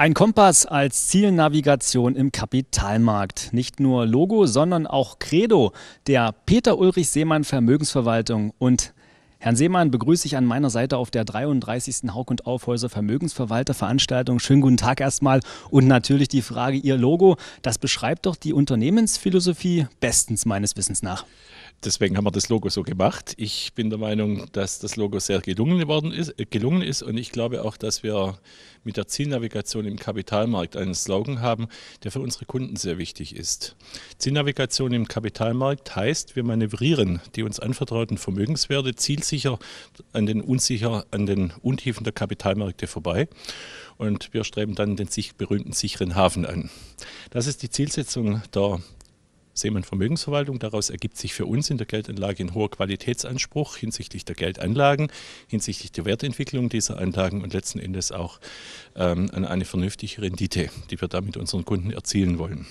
Ein Kompass als Zielnavigation im Kapitalmarkt. Nicht nur Logo, sondern auch Credo der Peter Ulrich Seemann Vermögensverwaltung. Und Herrn Seemann begrüße ich an meiner Seite auf der 33. Hauk und Aufhäuser Vermögensverwalter Veranstaltung. Schönen guten Tag erstmal. Und natürlich die Frage, Ihr Logo, das beschreibt doch die Unternehmensphilosophie bestens meines Wissens nach deswegen haben wir das Logo so gemacht. Ich bin der Meinung, dass das Logo sehr gelungen, geworden ist, äh, gelungen ist und ich glaube auch, dass wir mit der Zielnavigation im Kapitalmarkt einen Slogan haben, der für unsere Kunden sehr wichtig ist. Zielnavigation im Kapitalmarkt heißt, wir manövrieren die uns anvertrauten Vermögenswerte zielsicher an den, unsicher, an den Untiefen der Kapitalmärkte vorbei und wir streben dann den sich berühmten sicheren Hafen an. Das ist die Zielsetzung der Seemann Vermögensverwaltung. Daraus ergibt sich für uns in der Geldanlage ein hoher Qualitätsanspruch hinsichtlich der Geldanlagen, hinsichtlich der Wertentwicklung dieser Anlagen und letzten Endes auch ähm, an eine vernünftige Rendite, die wir da mit unseren Kunden erzielen wollen.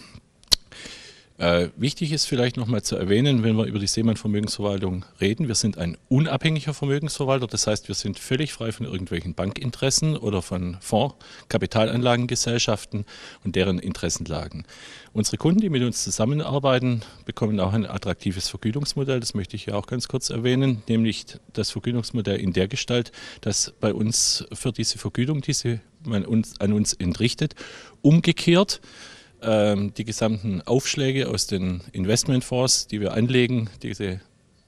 Äh, wichtig ist vielleicht nochmal zu erwähnen, wenn wir über die Seemann-Vermögensverwaltung reden, wir sind ein unabhängiger Vermögensverwalter, das heißt, wir sind völlig frei von irgendwelchen Bankinteressen oder von Fonds, Kapitalanlagengesellschaften und deren Interessenlagen. Unsere Kunden, die mit uns zusammenarbeiten, bekommen auch ein attraktives Vergütungsmodell, das möchte ich ja auch ganz kurz erwähnen, nämlich das Vergütungsmodell in der Gestalt, dass bei uns für diese Vergütung, die sie man uns, an uns entrichtet, umgekehrt ähm, die gesamten Aufschläge aus den Investmentfonds, die wir anlegen, diese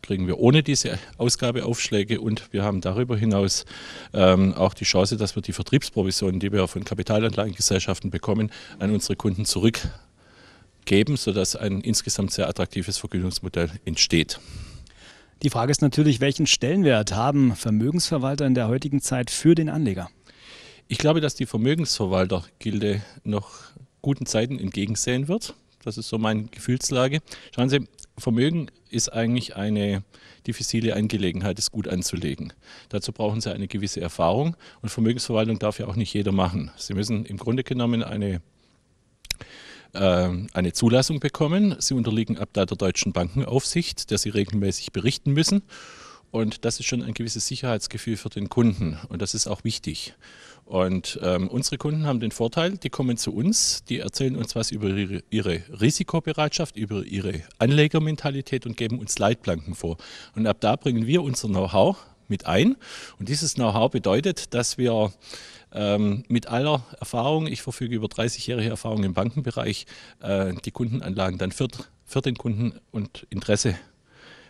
kriegen wir ohne diese Ausgabeaufschläge und wir haben darüber hinaus ähm, auch die Chance, dass wir die Vertriebsprovisionen, die wir von Kapitalanlagengesellschaften bekommen, an unsere Kunden zurückgeben, sodass ein insgesamt sehr attraktives Vergütungsmodell entsteht. Die Frage ist natürlich, welchen Stellenwert haben Vermögensverwalter in der heutigen Zeit für den Anleger? Ich glaube, dass die Vermögensverwaltergilde noch guten Zeiten entgegensehen wird. Das ist so meine Gefühlslage. Schauen Sie, Vermögen ist eigentlich eine diffizile Angelegenheit, es gut anzulegen. Dazu brauchen Sie eine gewisse Erfahrung und Vermögensverwaltung darf ja auch nicht jeder machen. Sie müssen im Grunde genommen eine äh, eine Zulassung bekommen. Sie unterliegen ab da der deutschen Bankenaufsicht, der Sie regelmäßig berichten müssen. Und das ist schon ein gewisses Sicherheitsgefühl für den Kunden. Und das ist auch wichtig. Und ähm, unsere Kunden haben den Vorteil, die kommen zu uns, die erzählen uns was über ihre, ihre, Risikobereitschaft, über ihre Anlegermentalität und geben uns Leitplanken vor. Und ab da bringen wir unser Know-how mit ein. Und dieses Know-how bedeutet, dass wir ähm, mit aller Erfahrung, ich verfüge über 30-jährige Erfahrung im Bankenbereich, äh, die Kundenanlagen dann für, für den Kunden und Interesse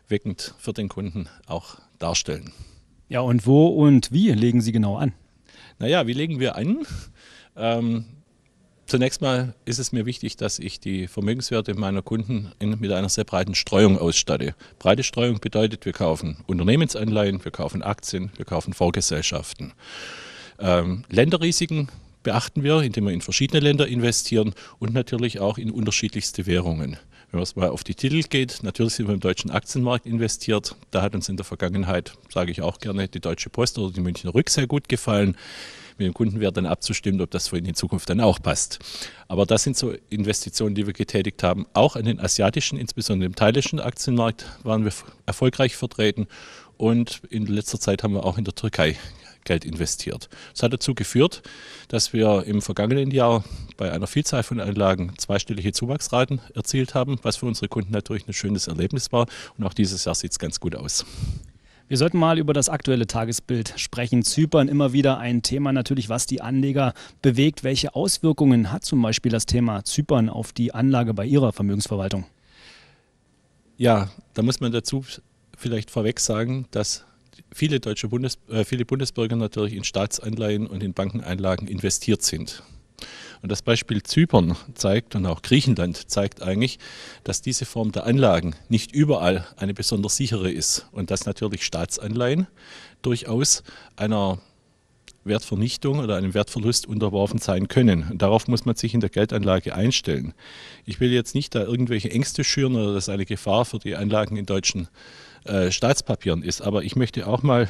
wirkend für den Kunden auch darstellen. Ja, und wo und wie legen Sie genau an? Naja, wie legen wir an? Ähm, zunächst mal ist es mir wichtig, dass ich die Vermögenswerte meiner Kunden in, mit einer sehr breiten Streuung ausstatte. Breite Streuung bedeutet, wir kaufen Unternehmensanleihen, wir kaufen Aktien, wir kaufen Vorgesellschaften. Ähm, Länderrisiken beachten wir, indem wir in verschiedene Länder investieren und natürlich auch in unterschiedlichste Währungen. Wenn es mal auf die Titel geht, natürlich sind wir im deutschen Aktienmarkt investiert. Da hat uns in der Vergangenheit, sage ich auch gerne, die Deutsche Post oder die Münchner Rück sehr gut gefallen. Mit dem Kundenwert dann abzustimmen, ob das für ihn in Zukunft dann auch passt. Aber das sind so Investitionen, die wir getätigt haben. Auch an den asiatischen, insbesondere im thailändischen Aktienmarkt waren wir erfolgreich vertreten. Und in letzter Zeit haben wir auch in der Türkei Geld investiert. Das hat dazu geführt, dass wir im vergangenen Jahr bei einer Vielzahl von Anlagen zweistellige Zuwachsraten erzielt haben, was für unsere Kunden natürlich ein schönes Erlebnis war. Und auch dieses Jahr sieht es ganz gut aus. Wir sollten mal über das aktuelle Tagesbild sprechen. Zypern immer wieder ein Thema natürlich, was die Anleger bewegt. Welche Auswirkungen hat zum Beispiel das Thema Zypern auf die Anlage bei Ihrer Vermögensverwaltung? Ja, da muss man dazu vielleicht vorweg sagen, dass viele deutsche Bundes, äh, viele Bundesbürger natürlich in Staatsanleihen und in Bankeneinlagen investiert sind. Und das Beispiel Zypern zeigt und auch Griechenland zeigt eigentlich, dass diese Form der Anlagen nicht überall eine besonders sichere ist und dass natürlich Staatsanleihen durchaus einer Wertvernichtung oder einem Wertverlust unterworfen sein können. Und darauf muss man sich in der Geldanlage einstellen. Ich will jetzt nicht da irgendwelche Ängste schüren oder dass eine Gefahr für die Anlagen in deutschen äh, äh, Staatspapieren ist. Aber ich möchte auch mal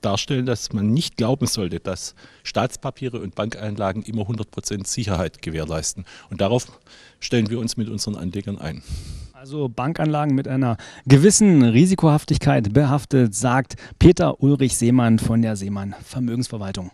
darstellen, dass man nicht glauben sollte, dass Staatspapiere und Bankeinlagen immer 100% Sicherheit gewährleisten. Und darauf stellen wir uns mit unseren Anlegern ein. Also Bankanlagen mit einer gewissen Risikohaftigkeit behaftet, sagt Peter Ulrich Seemann von der Seemann Vermögensverwaltung.